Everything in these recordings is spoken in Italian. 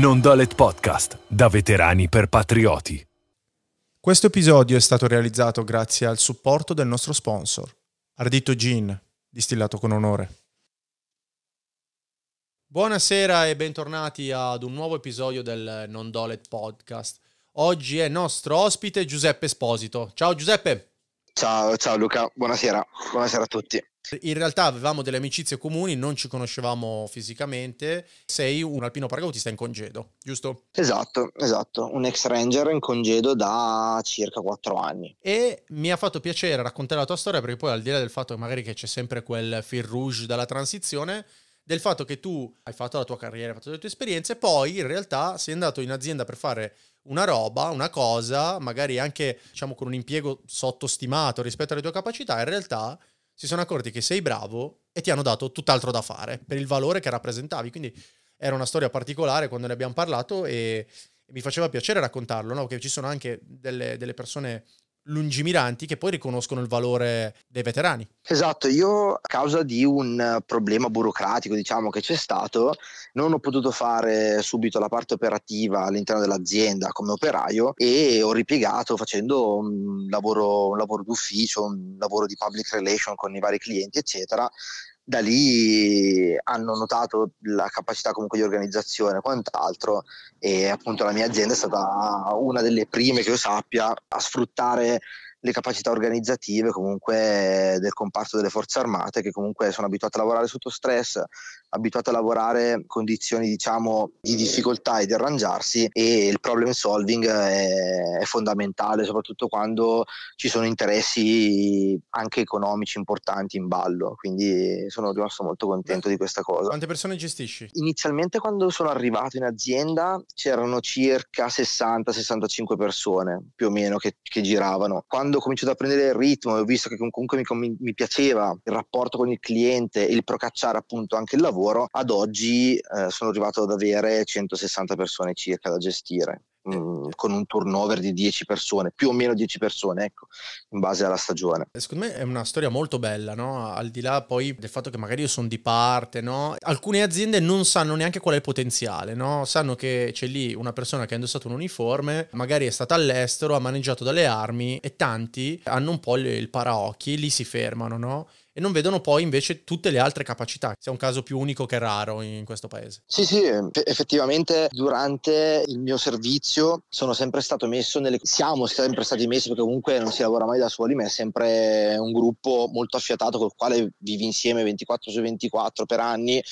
Non Dolet Podcast, da veterani per patrioti. Questo episodio è stato realizzato grazie al supporto del nostro sponsor, Ardito Gin, distillato con onore. Buonasera e bentornati ad un nuovo episodio del Non Dolet Podcast. Oggi è nostro ospite Giuseppe Esposito. Ciao Giuseppe! Ciao, ciao Luca, buonasera, buonasera a tutti. In realtà avevamo delle amicizie comuni, non ci conoscevamo fisicamente. Sei un alpino paracautista in congedo, giusto? Esatto, esatto. Un ex ranger in congedo da circa quattro anni. E mi ha fatto piacere raccontare la tua storia perché poi al di là del fatto che magari che c'è sempre quel fil rouge dalla transizione, del fatto che tu hai fatto la tua carriera, hai fatto le tue esperienze, poi in realtà sei andato in azienda per fare una roba, una cosa, magari anche diciamo con un impiego sottostimato rispetto alle tue capacità, in realtà si sono accorti che sei bravo e ti hanno dato tutt'altro da fare per il valore che rappresentavi. Quindi era una storia particolare quando ne abbiamo parlato e mi faceva piacere raccontarlo, no? che ci sono anche delle, delle persone lungimiranti che poi riconoscono il valore dei veterani. Esatto, io a causa di un problema burocratico diciamo che c'è stato non ho potuto fare subito la parte operativa all'interno dell'azienda come operaio e ho ripiegato facendo un lavoro, un lavoro d'ufficio, un lavoro di public relation con i vari clienti eccetera da lì hanno notato la capacità comunque di organizzazione e quant'altro e appunto la mia azienda è stata una delle prime che io sappia a sfruttare le capacità organizzative comunque del comparto delle forze armate che comunque sono abituate a lavorare sotto stress abituato a lavorare in condizioni diciamo di difficoltà e di arrangiarsi e il problem solving è, è fondamentale soprattutto quando ci sono interessi anche economici importanti in ballo quindi sono rimasto molto contento di questa cosa quante persone gestisci? inizialmente quando sono arrivato in azienda c'erano circa 60-65 persone più o meno che, che giravano quando ho cominciato a prendere il ritmo e ho visto che comunque mi, mi piaceva il rapporto con il cliente e il procacciare appunto anche il lavoro lavoro, ad oggi eh, sono arrivato ad avere 160 persone circa da gestire mm, con un turnover di 10 persone, più o meno 10 persone, ecco, in base alla stagione. Secondo me è una storia molto bella, no? Al di là poi del fatto che magari io sono di parte, no? Alcune aziende non sanno neanche qual è il potenziale, no? Sanno che c'è lì una persona che ha indossato un uniforme, magari è stata all'estero, ha maneggiato dalle armi e tanti hanno un po' il paraocchi, e lì si fermano, no? e non vedono poi invece tutte le altre capacità. Sia un caso più unico che raro in questo paese. Sì, sì, eh, effettivamente durante il mio servizio sono sempre stato messo nelle... siamo sempre stati messi perché comunque non si lavora mai da soli, ma è sempre un gruppo molto affiatato col quale vivi insieme 24 su 24 per anni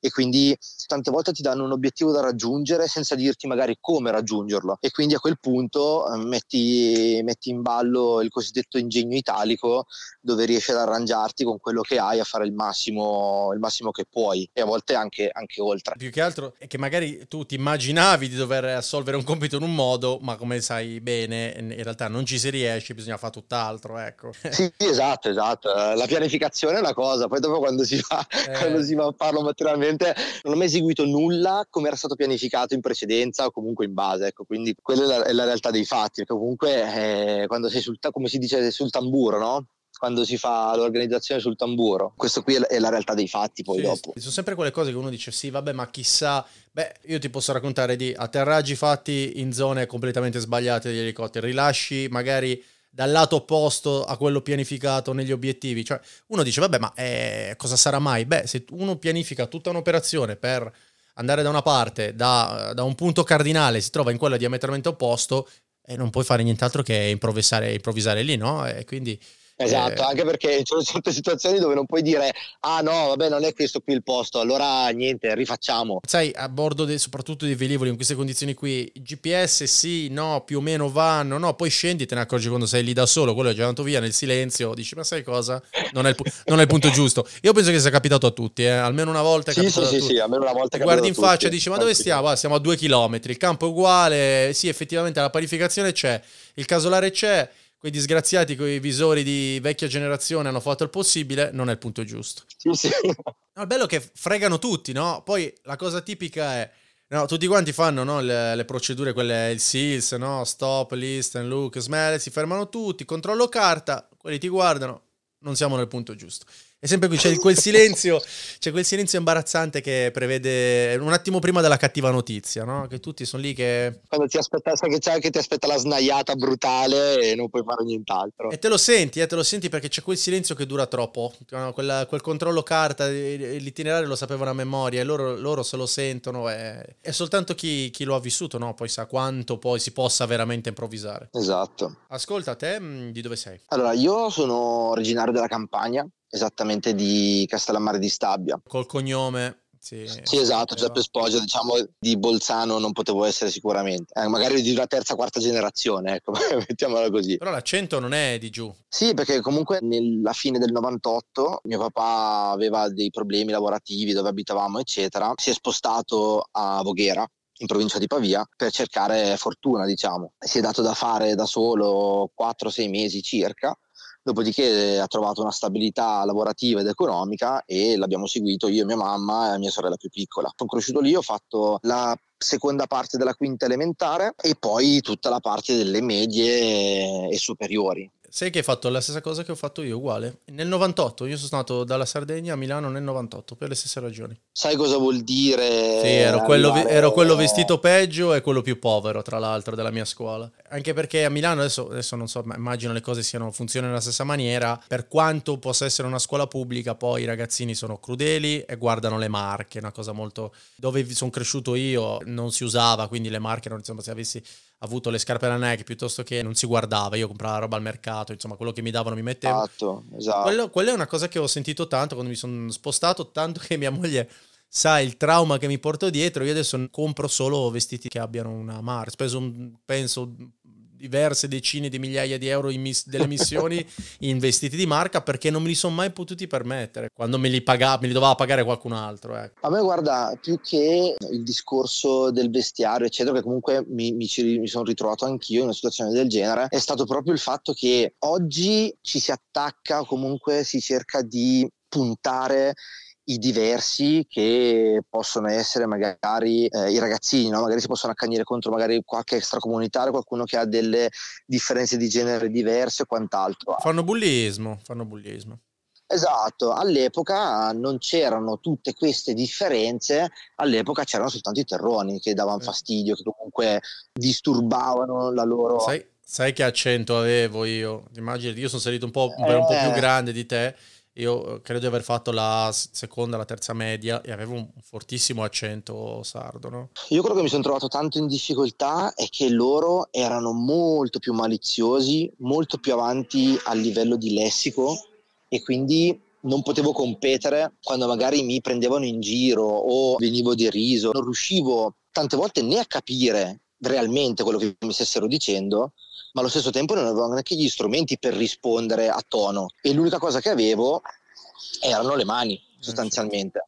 e quindi tante volte ti danno un obiettivo da raggiungere senza dirti magari come raggiungerlo e quindi a quel punto eh, metti, metti in ballo il cosiddetto ingegno italico dove riesci ad arrangiarti con quello che hai a fare il massimo, il massimo che puoi e a volte anche, anche oltre. Più che altro è che magari tu ti immaginavi di dover assolvere un compito in un modo, ma come sai bene in realtà non ci si riesce, bisogna fare tutt'altro. Ecco. Sì, esatto, esatto. Eh, la pianificazione è una cosa, poi dopo quando si va, eh. quando si va a farlo materialmente non ho mai eseguito nulla come era stato pianificato in precedenza o comunque in base. Ecco, quindi quella è la, è la realtà dei fatti, perché comunque eh, quando sei sul, come si dice, sul tamburo, no? quando si fa l'organizzazione sul tamburo. Questo qui è la realtà dei fatti poi sì, dopo. Sono sempre quelle cose che uno dice sì, vabbè, ma chissà, beh, io ti posso raccontare di atterraggi fatti in zone completamente sbagliate degli elicotteri, rilasci magari dal lato opposto a quello pianificato negli obiettivi. Cioè, uno dice, vabbè, ma eh, cosa sarà mai? Beh, se uno pianifica tutta un'operazione per andare da una parte, da, eh, da un punto cardinale, si trova in quella diametralmente opposto, e eh, non puoi fare nient'altro che improvvisare, improvvisare lì, no? E quindi Esatto, eh... anche perché ci sono certe situazioni dove non puoi dire ah no, vabbè, non è questo qui il posto, allora niente, rifacciamo. Sai, a bordo de, soprattutto dei velivoli, in queste condizioni qui, GPS sì, no, più o meno vanno, no, poi scendi, te ne accorgi quando sei lì da solo, quello è già andato via nel silenzio, dici ma sai cosa? Non è il, pu- non è il punto giusto. Io penso che sia capitato a tutti, eh? almeno una volta. Sì, sì, sì, tutti. sì, almeno una volta. Guardi in faccia e dici ma dove stiamo? Ah, siamo a due chilometri, il campo è uguale, sì, effettivamente la parificazione c'è, il casolare c'è quei disgraziati con i visori di vecchia generazione hanno fatto il possibile, non è il punto giusto. Sì, sì. No, il bello è che fregano tutti, no? Poi la cosa tipica è... No, tutti quanti fanno no, le, le, procedure, quelle, il SILS, no? stop, listen, look, smell, si fermano tutti, controllo carta, quelli ti guardano, non siamo nel punto giusto. E sempre qui c'è quel silenzio, c'è quel silenzio imbarazzante che prevede un attimo prima della cattiva notizia, no? Che tutti sono lì che... Quando ti aspetta, sai che c'è anche ti aspetta la snaiata brutale e non puoi fare nient'altro. E te lo senti, eh, te lo senti perché c'è quel silenzio che dura troppo, Quella, quel controllo carta, l'itinerario lo sapevano a memoria e loro, loro se lo sentono È, e soltanto chi, chi, lo ha vissuto, no? Poi sa quanto poi si possa veramente improvvisare. Esatto. Ascolta, te mm, di dove sei? Allora, io sono originario della Campania, esattamente di Castellammare di Stabia. Col cognome sì, sì, esatto, Giuseppe Spoggia, diciamo di Bolzano non potevo essere sicuramente, eh, magari di una terza, quarta generazione, ecco, mettiamola così. Però l'accento non è di giù. Sì, perché comunque nella fine del 98 mio papà aveva dei problemi lavorativi dove abitavamo, eccetera, si è spostato a Voghera in provincia di Pavia per cercare fortuna, diciamo. Si è dato da fare da solo 4-6 mesi circa dopodiché eh, ha trovato una stabilità lavorativa ed economica e l'abbiamo seguito io, mia mamma e mia sorella più piccola. Sono cresciuto lì, ho fatto la seconda parte della quinta elementare e poi tutta la parte delle medie e superiori. Sai che hai fatto la stessa cosa che ho fatto io, uguale. Nel 98, io sono stato dalla Sardegna a Milano nel 98, per le stesse ragioni. Sai cosa vuol dire? Sì, ero, quello, ero quello, vestito peggio e quello più povero, tra l'altro, della mia scuola. Anche perché a Milano, adesso, adesso non so, ma immagino le cose siano, funzionino nella stessa maniera. Per quanto possa essere una scuola pubblica, poi i ragazzini sono crudeli e guardano le marche, una cosa molto... Dove sono cresciuto io non si usava, quindi le marche, non, insomma, se avessi avuto le scarpe alla Nike piuttosto che non si guardava, io compravo la roba al mercato, insomma quello che mi davano mi mettevo. Esatto, esatto. Quello, quella è una cosa che ho sentito tanto quando mi sono spostato, tanto che mia moglie sa il trauma che mi porto dietro, io adesso compro solo vestiti che abbiano una marca, speso un, penso diverse decine di migliaia di euro mis- delle missioni in vestiti di marca perché non me li sono mai potuti permettere quando me li, pagava, me li doveva pagare qualcun altro. Ecco. A me guarda, più che il discorso del vestiario, eccetera, che comunque mi, mi, ci, mi sono ritrovato anch'io in una situazione del genere, è stato proprio il fatto che oggi ci si attacca o comunque si cerca di puntare i diversi che possono essere magari eh, i ragazzini, no? magari si possono accagnire contro magari qualche extracomunitario, qualcuno che ha delle differenze di genere diverse o quant'altro. Fanno bullismo, fanno bullismo. Esatto, all'epoca non c'erano tutte queste differenze, all'epoca c'erano soltanto i terroni che davano fastidio, che comunque disturbavano la loro... Sai, sai che accento avevo io? Immagini, io sono salito un po', un po' più eh. grande di te io eh, credo di aver fatto la seconda, la terza media e avevo un fortissimo accento sardo. No? Io quello che mi sono trovato tanto in difficoltà è che loro erano molto più maliziosi, molto più avanti a livello di lessico e quindi non potevo competere quando magari mi prendevano in giro o venivo deriso. Non riuscivo tante volte né a capire realmente quello che mi stessero dicendo ma allo stesso tempo non avevo neanche gli strumenti per rispondere a tono e l'unica cosa che avevo erano le mani eh, sostanzialmente,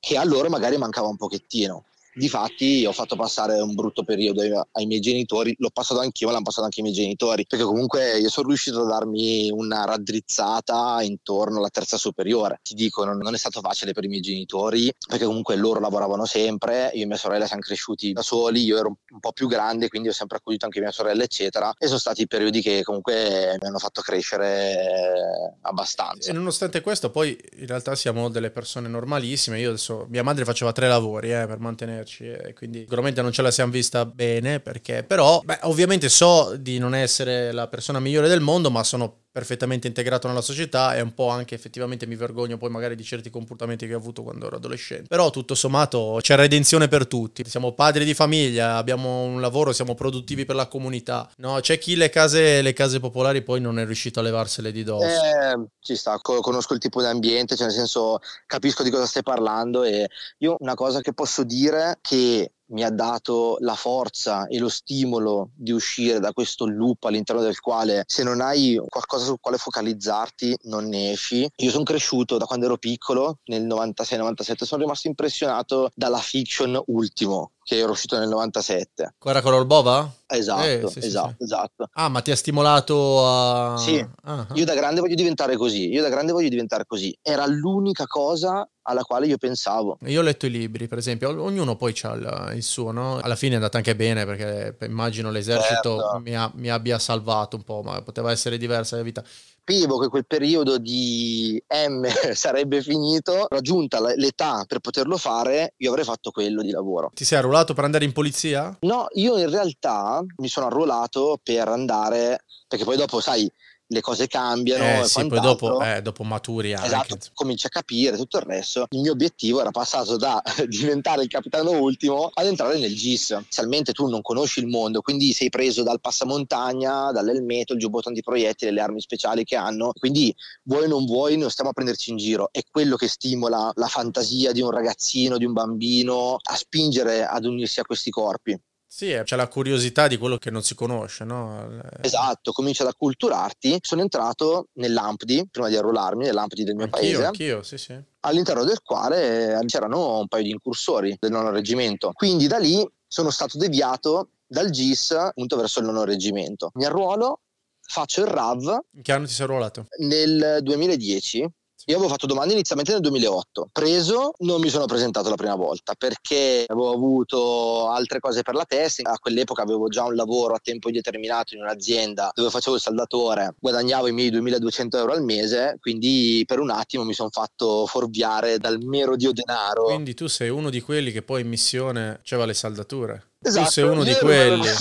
che a loro magari mancava un pochettino. Difatti ho fatto passare un brutto periodo ai, miei genitori, l'ho passato anch'io, ma l'hanno passato anche i miei genitori, perché comunque io sono riuscito a darmi una raddrizzata intorno alla terza superiore. Ti dico, non, non è stato facile per i miei genitori, perché comunque loro lavoravano sempre, io e mia sorella siamo cresciuti da soli, io ero un po' più grande, quindi ho sempre accudito anche mia sorella, eccetera, e sono stati periodi che comunque mi hanno fatto crescere abbastanza. E nonostante questo, poi in realtà siamo delle persone normalissime, io adesso mia madre faceva tre lavori eh, per mantenere esserci e quindi sicuramente non ce la siamo vista bene perché però beh, ovviamente so di non essere la persona migliore del mondo ma sono perfettamente integrato nella società e un po' anche effettivamente mi vergogno poi magari di certi comportamenti che ho avuto quando ero adolescente. Però tutto sommato c'è redenzione per tutti. Siamo padri di famiglia, abbiamo un lavoro, siamo produttivi per la comunità. No, c'è chi le case, le case popolari poi non è riuscito a levarsele di dosso. Eh, ci sta, conosco il tipo di ambiente, cioè nel senso capisco di cosa stai parlando e io una cosa che posso dire che mi ha dato la forza e lo stimolo di uscire da questo loop all'interno del quale se non hai qualcosa sul quale focalizzarti non ne esci. Io sono cresciuto da quando ero piccolo, nel 96-97, sono rimasto impressionato dalla fiction Ultimo, che era uscito nel 97. Quella con Olbova? Esatto, eh, sì, esatto, sì, sì. esatto. Ah, ma ti ha stimolato a... Sì, ah, ah, io da grande voglio diventare così, io da grande voglio diventare così. Era l'unica cosa alla quale io pensavo. Io ho letto i libri, per esempio, ognuno poi ha il, suo, no? Alla fine è andata anche bene perché immagino l'esercito certo. mi, ha, mi abbia salvato un po', ma poteva essere diversa la vita sapevo che quel periodo di M sarebbe finito, raggiunta l'età per poterlo fare, io avrei fatto quello di lavoro. Ti sei arruolato per andare in polizia? No, io in realtà mi sono arruolato per andare, perché poi dopo, sai, le cose cambiano. Eh, e sì, poi dopo, eh, dopo maturi anche. Esatto, cominci a capire tutto il resto. Il mio obiettivo era passato da diventare il capitano ultimo ad entrare nel GIS. Inizialmente tu non conosci il mondo, quindi sei preso dal passamontagna, dall'elmeto, il giubbotto antiproiettile, le armi speciali che hanno. Quindi vuoi o non vuoi, non stiamo a prenderci in giro. È quello che stimola la fantasia di un ragazzino, di un bambino, a spingere ad unirsi a questi corpi. Sì, eh, c'è la curiosità di quello che non si conosce, no? Eh. Esatto, comincia ad acculturarti. Sono entrato nell'AMPDI, prima di arruolarmi, nell'AMPDI del mio anch'io, paese. Anch'io, sì, sì. All'interno del quale eh, c'erano un paio di incursori del nono reggimento. Quindi da lì sono stato deviato dal GIS appunto verso il nono reggimento. Mi arruolo, faccio il RAV. In che anno ti sei arruolato? Nel 2010 io avevo fatto domanda inizialmente nel 2008, preso non mi sono presentato la prima volta perché avevo avuto altre cose per la testa, a quell'epoca avevo già un lavoro a tempo indeterminato in un'azienda dove facevo il saldatore, guadagnavo i miei 2200 euro al mese, quindi per un attimo mi sono fatto forviare dal mero dio denaro. Quindi tu sei uno di quelli che poi in missione faceva le saldature? Esatto. Tu sei esatto, uno di quelli.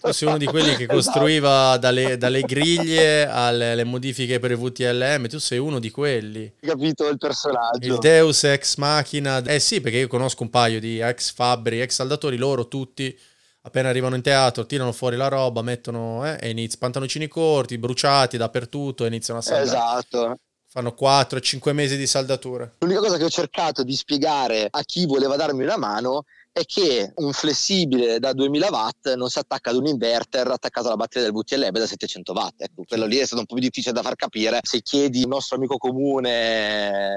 Fossi uno di quelli che esatto. costruiva dalle, dalle griglie alle modifiche per il VTLM, tu sei uno di quelli. Hai capito il personaggio. Il Deus ex machina. Eh sì, perché io conosco un paio di ex fabbri, ex saldatori, loro tutti appena arrivano in teatro, tirano fuori la roba, mettono eh, e iniziano pantaloncini corti, bruciati dappertutto e iniziano a saldare. Esatto. Fanno 4-5 mesi di saldatura. L'unica cosa che ho cercato di spiegare a chi voleva darmi una mano è che un flessibile da 2000 watt non si attacca ad un inverter attaccato alla batteria del VTLM da 700 watt. Ecco, quello lì è stato un po' più difficile da far capire. Se chiedi il nostro amico comune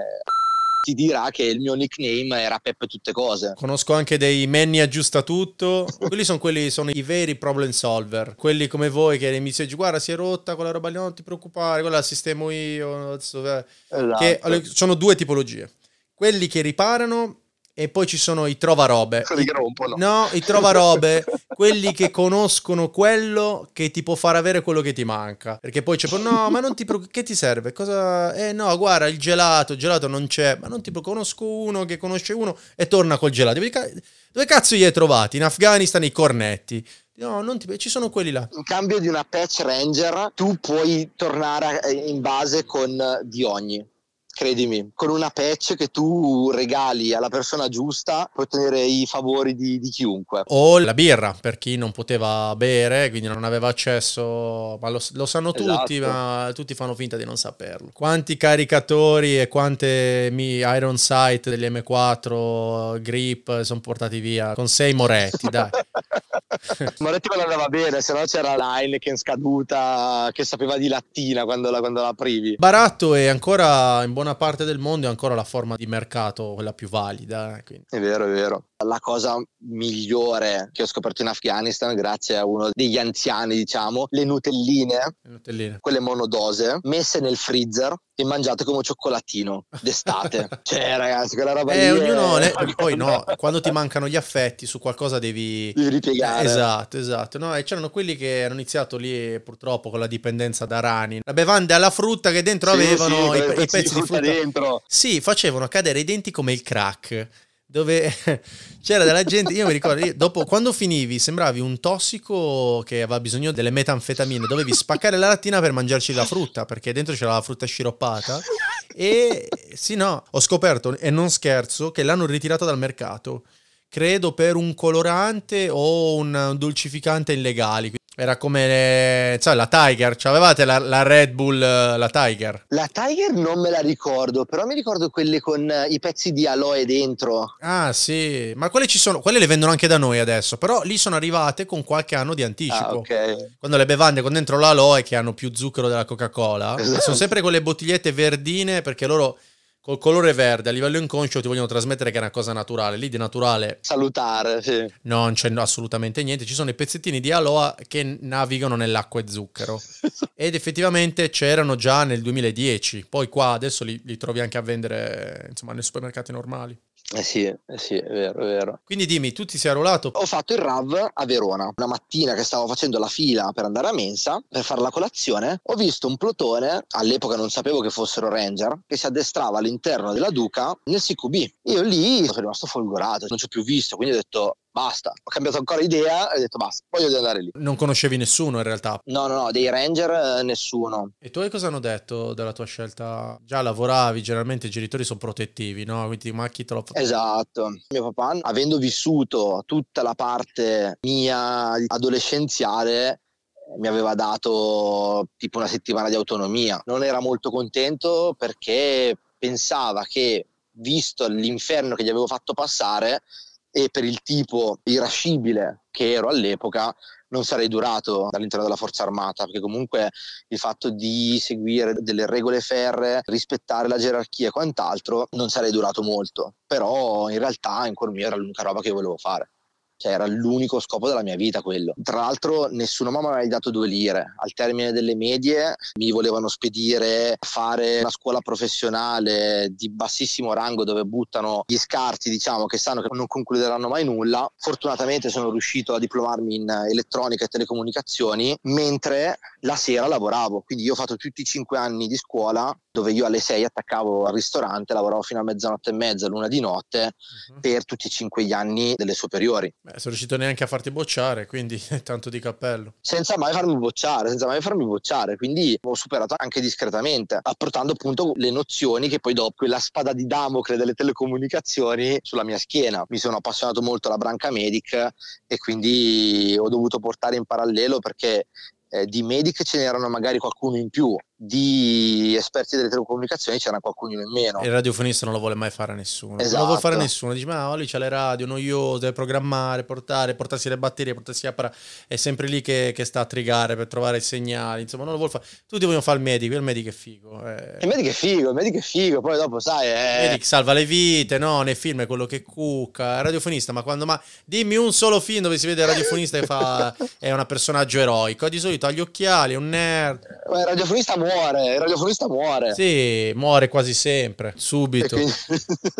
ti dirà che il mio nickname era Peppe Tutte Cose. Conosco anche dei Manny Aggiusta Tutto. quelli sono quelli, sono i veri problem solver. Quelli come voi che mi dice guarda si è rotta quella roba lì, non ti preoccupare, quella la sistemo io. Eh. esatto. che, sono due tipologie. Quelli che riparano e poi ci sono i trovarobe. Li rompono. No, i trovarobe, quelli che conoscono quello che ti può far avere quello che ti manca. Perché poi c'è, poi, no, ma non ti preoccupare, che ti serve? Cosa... Eh no, guarda, il gelato, il gelato non c'è, ma non ti preoccupare, conosco uno che conosce uno e torna col gelato. Dove cazzo li hai trovati? In Afghanistan i cornetti. No, non ti... ci sono quelli là. In cambio di una patch ranger, tu puoi tornare eh, in base con eh, di ogni credimi, con una patch che tu regali alla persona giusta puoi ottenere i favori di, di, chiunque. O la birra, per chi non poteva bere, quindi non aveva accesso, ma lo, lo sanno esatto. tutti, ma tutti fanno finta di non saperlo. Quanti caricatori e quante Iron Sight degli M4, Grip, sono portati via con sei moretti, dai. Moretti quando andava bene, se no c'era l'Heineken scaduta che sapeva di lattina quando la, quando la aprivi. Baratto è ancora in buona parte del mondo, è ancora la forma di mercato quella più valida. Eh, quindi. È vero, è vero. La cosa migliore che ho scoperto in Afghanistan, grazie a uno degli anziani, diciamo, le nutelline, le nutelline. quelle monodose, messe nel freezer e mangiate come cioccolatino d'estate. cioè, ragazzi, quella roba eh, lì. Ognuno è... le... Poi no, quando ti mancano gli affetti su qualcosa devi. Devi ripiegare. Esatto, esatto. No, e c'erano quelli che hanno iniziato lì purtroppo con la dipendenza da rani. La bevanda alla frutta che dentro sì, avevano sì, i, i, pezzi di frutta. Dentro. Sì, facevano cadere i denti come il crack dove c'era della gente, io mi ricordo, io dopo, quando finivi sembravi un tossico che aveva bisogno delle metanfetamine, dovevi spaccare la lattina per mangiarci la frutta, perché dentro c'era la frutta sciroppata e sì no, ho scoperto, e non scherzo, che l'hanno ritirata dal mercato, credo per un colorante o un dolcificante illegale, era come sai, cioè, la Tiger, cioè, avevate la, la, Red Bull, la Tiger? La Tiger non me la ricordo, però mi ricordo quelle con eh, i pezzi di aloe dentro. Ah sì, ma quelle ci sono, quelle le vendono anche da noi adesso, però lì sono arrivate con qualche anno di anticipo. Ah, okay. Quando le bevande con dentro l'aloe che hanno più zucchero della Coca-Cola, esatto. sono sempre quelle bottigliette verdine perché loro col colore verde a livello inconscio ti vogliono trasmettere che è una cosa naturale. Lì di naturale. Salutare, sì. non c'è assolutamente niente. Ci sono i pezzettini di aloe che navigano nell'acqua e zucchero. Ed effettivamente c'erano già nel 2010. Poi qua adesso li, li trovi anche a vendere insomma, nei supermercati normali. Eh sì, eh sì, è vero, è vero. Quindi dimmi, tu ti sei arruolato? Ho fatto il RAV a Verona. Una mattina che stavo facendo la fila per andare a mensa, per fare la colazione, ho visto un plotone, all'epoca non sapevo che fossero Ranger, che si addestrava all'interno della Duca nel CQB. Io lì sono rimasto folgorato, non ci ho più visto, quindi ho detto basta, ho cambiato ancora idea e ho detto basta, voglio andare lì. Non conoscevi nessuno in realtà? No, no, no, dei ranger eh, nessuno. E tu cosa hanno detto della tua scelta? Già lavoravi, generalmente i genitori sono protettivi, no? Quindi ma chi te Esatto, mio papà avendo vissuto tutta la parte mia adolescenziale mi aveva dato tipo una settimana di autonomia. Non era molto contento perché pensava che, visto l'inferno che gli avevo fatto passare, e per il tipo irascibile che ero all'epoca non sarei durato all'interno della forza armata perché comunque il fatto di seguire delle regole ferre rispettare la gerarchia e quant'altro non sarei durato molto però in realtà in cuor mio era l'unica roba che volevo fare cioè, era l'unico scopo della mia vita quello. Tra l'altro, nessuno mamma mi aveva dato due lire. Al termine delle medie mi volevano spedire a fare una scuola professionale di bassissimo rango dove buttano gli scarti, diciamo, che sanno che non concluderanno mai nulla. Fortunatamente sono riuscito a diplomarmi in elettronica e telecomunicazioni, mentre la sera lavoravo. Quindi io ho fatto tutti i cinque anni di scuola dove io alle 6 attaccavo al ristorante, lavoravo fino a mezzanotte e mezza, l'una di notte, uh-huh. per tutti e cinque gli anni delle superiori. Beh, sono riuscito neanche a farti bocciare, quindi tanto di cappello. Senza mai farmi bocciare, senza mai farmi bocciare, quindi ho superato anche discretamente, apportando appunto le nozioni che poi dopo quella spada di Damocle delle telecomunicazioni sulla mia schiena. Mi sono appassionato molto alla branca medic e quindi ho dovuto portare in parallelo perché eh, di medic ce n'erano magari qualcuno in più, di esperti delle telecomunicazioni c'era qualcuno in meno. Il radiofonista non lo vuole mai fare a nessuno. Esatto. Non lo vuole fare a esatto. nessuno. Dice, ma Oli c'ha le radio, noioso, deve programmare, portare, portarsi le batterie, portarsi a para. È sempre lì che, che, sta a trigare per trovare i segnali. Insomma, non lo vuole fare. Tutti vogliono fare il medico, il medico è figo. Eh. Il medico è figo, il medico è figo. Poi dopo, sai... Eh... Il medico salva le vite, no? Nei film è quello che cucca. Il radiofonista, ma quando... Ma dimmi un solo film dove si vede il radiofonista che fa... è un personaggio eroico. Di solito ha gli occhiali, è un nerd. Ma il radiofonista muore muore, il radiofonista muore. Sì, muore quasi sempre, subito. Quindi...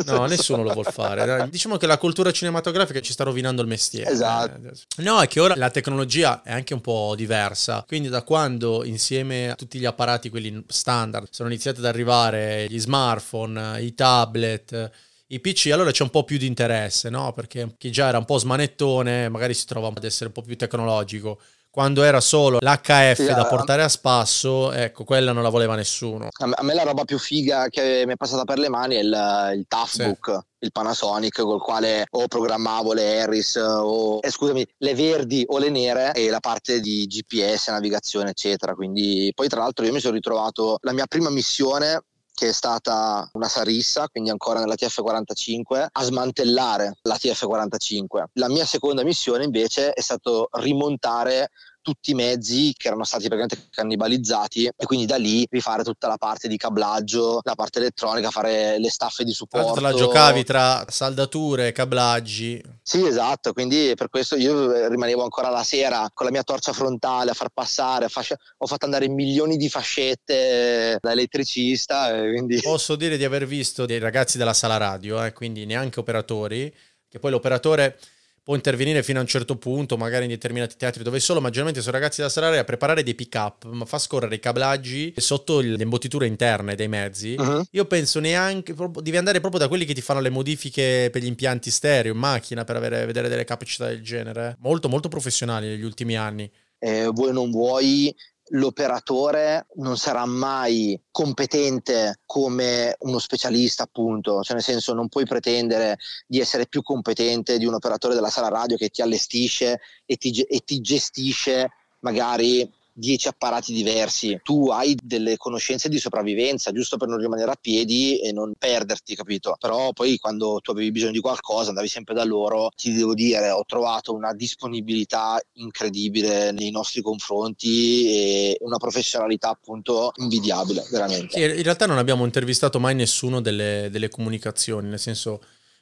no, nessuno lo vuol fare. Diciamo che la cultura cinematografica ci sta rovinando il mestiere. Esatto. Eh, no, è che ora la tecnologia è anche un po' diversa, quindi da quando insieme a tutti gli apparati, quelli standard, sono iniziati ad arrivare gli smartphone, eh, i tablet, eh, i PC allora c'è un po' più di interesse, no? Perché chi già era un po' smanettone magari si trova ad essere un po' più tecnologico quando era solo l'HF sì, da eh. portare a spasso, ecco, quella non la voleva nessuno. A me la roba più figa che mi è passata per le mani è il, il Toughbook. Sì il Panasonic col quale o programmavo le Harris eh, o eh, scusami le verdi o le nere e la parte di GPS, navigazione eccetera quindi poi tra l'altro io mi sono ritrovato la mia prima missione che è stata una sarissa, quindi ancora nella TF45, a smantellare la TF45. La mia seconda missione invece è stato rimontare tutti i mezzi che erano stati praticamente cannibalizzati e quindi da lì rifare tutta la parte di cablaggio, la parte elettronica, fare le staffe di supporto. Tra la giocavi tra saldature, cablaggi. Sì, esatto, quindi per questo io eh, rimanevo ancora la sera con la mia torcia frontale a far passare, fascia... ho fatto andare milioni di fascette eh, da elettricista. Eh, quindi... Posso dire di aver visto dei ragazzi della sala radio, eh, quindi neanche operatori, che poi l'operatore può intervenire fino a un certo punto, magari in determinati teatri dove solo, ma generalmente sono ragazzi da Sarare a preparare dei pick up, ma fa scorrere i cablaggi sotto le imbottiture interne dei mezzi. Uh-huh. Io penso neanche, devi andare proprio da quelli che ti fanno le modifiche per gli impianti stereo in macchina per avere, vedere delle capacità del genere. Molto, molto professionali negli ultimi anni. Eh, vuoi o non vuoi, l'operatore non sarà mai competente come uno specialista, appunto, cioè nel senso non puoi pretendere di essere più competente di un operatore della sala radio che ti allestisce e ti, e ti gestisce magari 10 apparati diversi, tu hai delle conoscenze di sopravvivenza, giusto per non rimanere a piedi e non perderti, capito? Però poi quando tu avevi bisogno di qualcosa andavi sempre da loro, ti devo dire, ho trovato una disponibilità incredibile nei nostri confronti e una professionalità appunto invidiabile, veramente. in realtà non abbiamo intervistato mai nessuno delle, delle comunicazioni, nel senso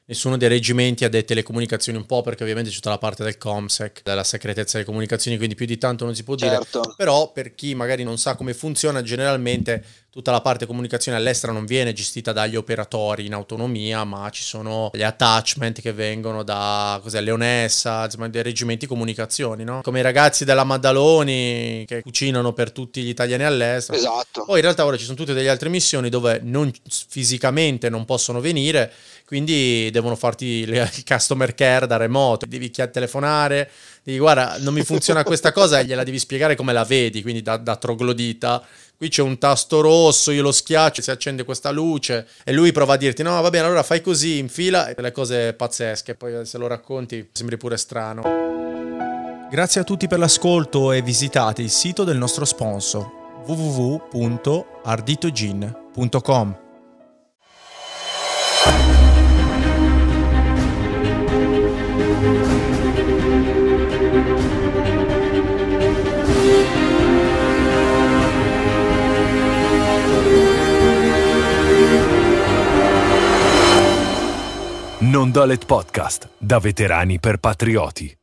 nessuno dei reggimenti ha delle telecomunicazioni un po', perché ovviamente c'è tutta la parte del ComSec, della segretezza delle comunicazioni, quindi più di tanto non si può certo. dire. Però per chi magari non sa come funziona, generalmente Tutta la parte comunicazione all'estero non viene gestita dagli operatori in autonomia, ma ci sono gli attachment che vengono da cos'è, Leonessa, insomma, dei reggimenti comunicazioni, no? Come i ragazzi della Maddaloni che cucinano per tutti gli italiani all'estero. Esatto. Poi in realtà ora ci sono tutte delle altre missioni dove non, fisicamente non possono venire, quindi devono farti le, il customer care da remoto, devi telefonare, devi guarda, non mi funziona questa cosa, gliela devi spiegare come la vedi, quindi da, da troglodita qui c'è un tasto rosso, io lo schiaccio, si accende questa luce e lui prova a dirti no va bene allora fai così infila fila, delle cose pazzesche, poi eh, se lo racconti sembri pure strano. Grazie a tutti per l'ascolto e visitate il sito del nostro sponsor www.arditogin.com. Non Dolet Podcast, da veterani per patrioti.